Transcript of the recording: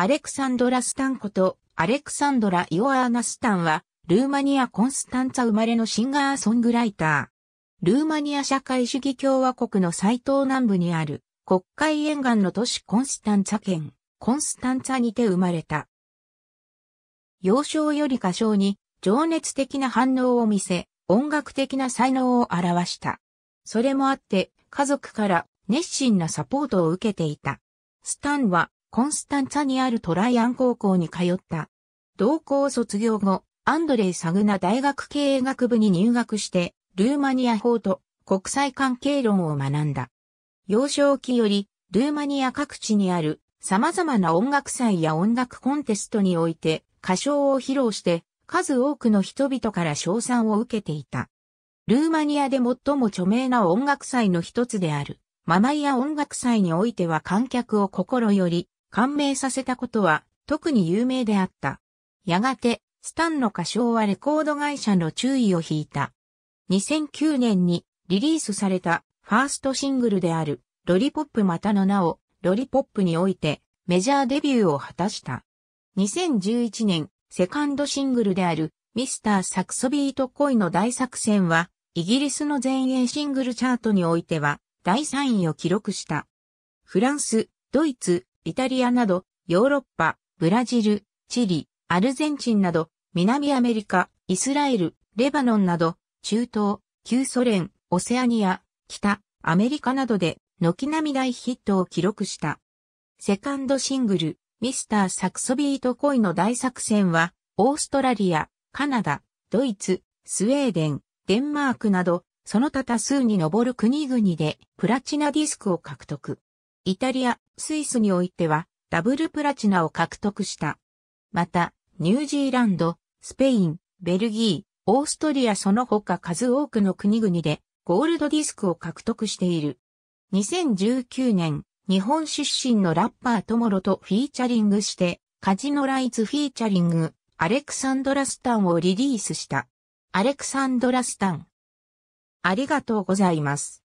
アレクサンドラ・スタンこと、アレクサンドラ・イオアーナ・スタンは、ルーマニア・コンスタンツァ生まれのシンガーソングライター。ルーマニア社会主義共和国の最東南部にある、国会沿岸の都市コンスタンツァ県、コンスタンツァにて生まれた。幼少より歌唱に、情熱的な反応を見せ、音楽的な才能を表した。それもあって、家族から熱心なサポートを受けていた。スタンはコンスタンツァにあるトライアン高校に通った。同校卒業後、アンドレイ・サグナ大学経営学部に入学して、ルーマニア法と国際関係論を学んだ。幼少期より、ルーマニア各地にある様々な音楽祭や音楽コンテストにおいて歌唱を披露して数多くの人々から賞賛を受けていた。ルーマニアで最も著名な音楽祭の一つであるママイア音楽祭においては観客を心より感銘させたことは特に有名であった。やがて、スタンの歌唱はレコード会社の注意を引いた。2009年にリリースされたファーストシングルであるロリポップまたの名をロリポップにおいてメジャーデビューを果たした。2011年セカンドシングルであるミスターサクソビート恋の大作戦はイギリスの全英シングルチャートにおいては第3位を記録した。フランス、ドイツ、イタリアなど、ヨーロッパ、ブラジル、チリ、アルゼンチンなど、南アメリカ、イスラエル、レバノンなど、中東、旧ソ連、オセアニア、北、アメリカなどで、軒並み大ヒットを記録した。セカンドシングル、ミスターサクソビート恋の大作戦は、オーストラリア、カナダ、ドイツ、スウェーデン、デンマークなど、その他多数に上る国々でプラチナディスクを獲得。イタリア、スイスにおいてはダブルプラチナを獲得した。また、ニュージーランド、スペイン、ベルギー、オーストリアその他数多くの国々でゴールドディスクを獲得している。2019年、日本出身のラッパートモロとフィーチャリングして、カジノライズフィーチャリング、アレクサンドラスタンをリリースした。アレクサンドラスタン。ありがとうございます。